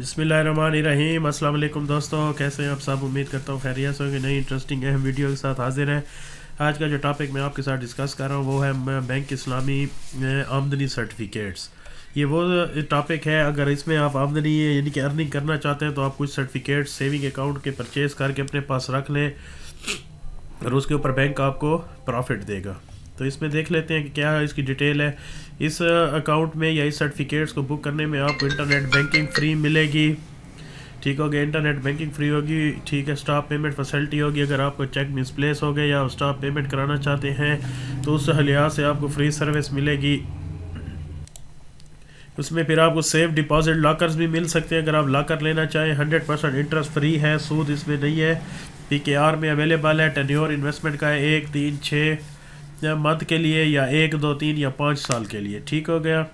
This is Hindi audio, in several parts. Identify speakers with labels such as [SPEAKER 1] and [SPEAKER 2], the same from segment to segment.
[SPEAKER 1] बिसमीम अल्लाम दोस्तों कैसे हैं आप सब उम्मीद करता हूँ खैरियत से नई इंटरेस्टिंग अहम वीडियो के साथ हाजिर हैं आज का जो टॉपिक मैं आपके साथ डिस्कस कर रहा हूँ वो है बैंक इस्लामी आमदनी सर्टिफिकेट्स ये वो टॉपिक है अगर इसमें आप आमदनी यानी कि अर्निंग करना चाहते हैं तो आप कुछ सर्टिफिकेट सेविंग अकाउंट के परचेज़ करके अपने पास रख लें और उसके ऊपर बैंक आपको प्रॉफिट देगा तो इसमें देख लेते हैं कि क्या इसकी डिटेल है इस अकाउंट में या इस सर्टिफिकेट्स को बुक करने में आपको इंटरनेट बैंकिंग फ्री मिलेगी ठीक हो गया इंटरनेट बैंकिंग फ्री होगी ठीक है स्टॉप पेमेंट फैसिलिटी होगी अगर आपको चेक मिसप्लेस हो गया या स्टॉप पेमेंट कराना चाहते हैं तो उस लिहाज से आपको फ्री सर्विस मिलेगी उसमें फिर आपको सेफ डिपॉजिट लॉकर्स भी मिल सकते हैं अगर आप लॉकर लेना चाहें हंड्रेड परसेंट इंटरेस्ट फ्री है सूद इसमें नहीं है पी के आर में अवेलेबल है टेन्योर इन्वेस्टमेंट का है एक तीन छः या मंथ के लिए या एक दो तीन या पाँच साल के लिए ठीक हो गया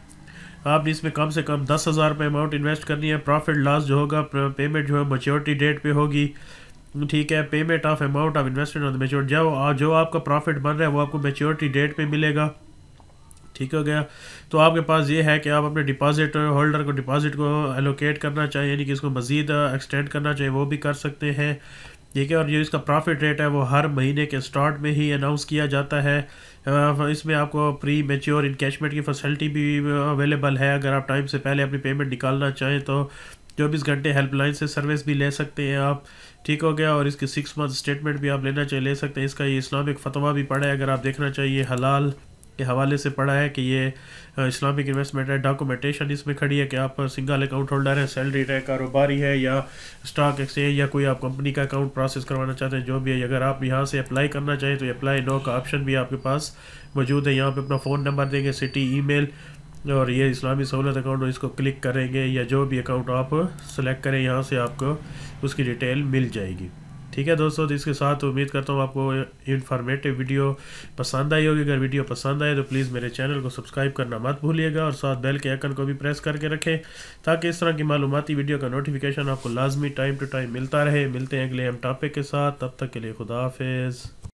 [SPEAKER 1] आपने इसमें कम से कम दस हज़ार रुपये अमाउंट इन्वेस्ट करनी है प्रॉफिट लॉस जो होगा पेमेंट जो है मच्योरिटी डेट पे होगी ठीक है payment of amount of investment on mature जो जो आपका प्रॉफिट बन रहा है वो आपको मेच्योरिटी डेट पे मिलेगा ठीक हो गया तो आपके पास ये है कि आप अपने डिपॉजिट होल्डर को डिपॉजिट को एलोकेट करना चाहिए यानी कि इसको मज़ीद एक्सटेंड करना चाहिए वो भी कर सकते हैं ठीक है और जो इसका प्रॉफिट रेट है वो हर महीने के स्टार्ट में ही अनाउंस किया जाता है इसमें आपको प्री मेच्योर इनकेशमेंट की फैसिलिटी भी अवेलेबल है अगर आप टाइम से पहले अपनी पेमेंट निकालना चाहें तो चौबीस घंटे हेल्पलाइन से सर्विस भी ले सकते हैं आप ठीक हो गया और इसके सिक्स मंथ स्टेटमेंट भी आप लेना चाहिए ले सकते हैं इसका ये इस्लामिक फतवा भी पड़ा है अगर आप देखना चाहिए हलाल के हवाले से पढ़ा है कि ये इस्लामिक इन्वेस्टमेंट है डॉक्यूमेंटेशन इसमें खड़ी है कि आप सिंगल अकाउंट होल्डर है सैलरी है कारोबारी है या स्टॉक एक्सचेंज या कोई आप कंपनी का अकाउंट प्रोसेस करवाना चाहते हैं जो भी है अगर आप यहाँ से अप्लाई करना चाहें तो अप्लाई नो का ऑप्शन भी आपके पास मौजूद है यहाँ पर अपना फ़ोन नंबर देंगे सिटी ई और ये इस्लामी सहूलत अकाउंट इसको क्लिक करेंगे या जो भी अकाउंट आप सेलेक्ट करें यहाँ से आपको उसकी डिटेल मिल जाएगी ठीक है दोस्तों तो इसके साथ उम्मीद करता हूँ आपको इन्फॉर्मेटिव वीडियो पसंद आई होगी अगर वीडियो पसंद आए तो प्लीज़ मेरे चैनल को सब्सक्राइब करना मत भूलिएगा और साथ बेल के आइकन को भी प्रेस करके रखें ताकि इस तरह की मालूमती वीडियो का नोटिफिकेशन आपको लाजमी टाइम टू टाइम मिलता रहे मिलते हैं अगले हम टॉपिक के साथ तब तक के लिए खुदा हाफिज़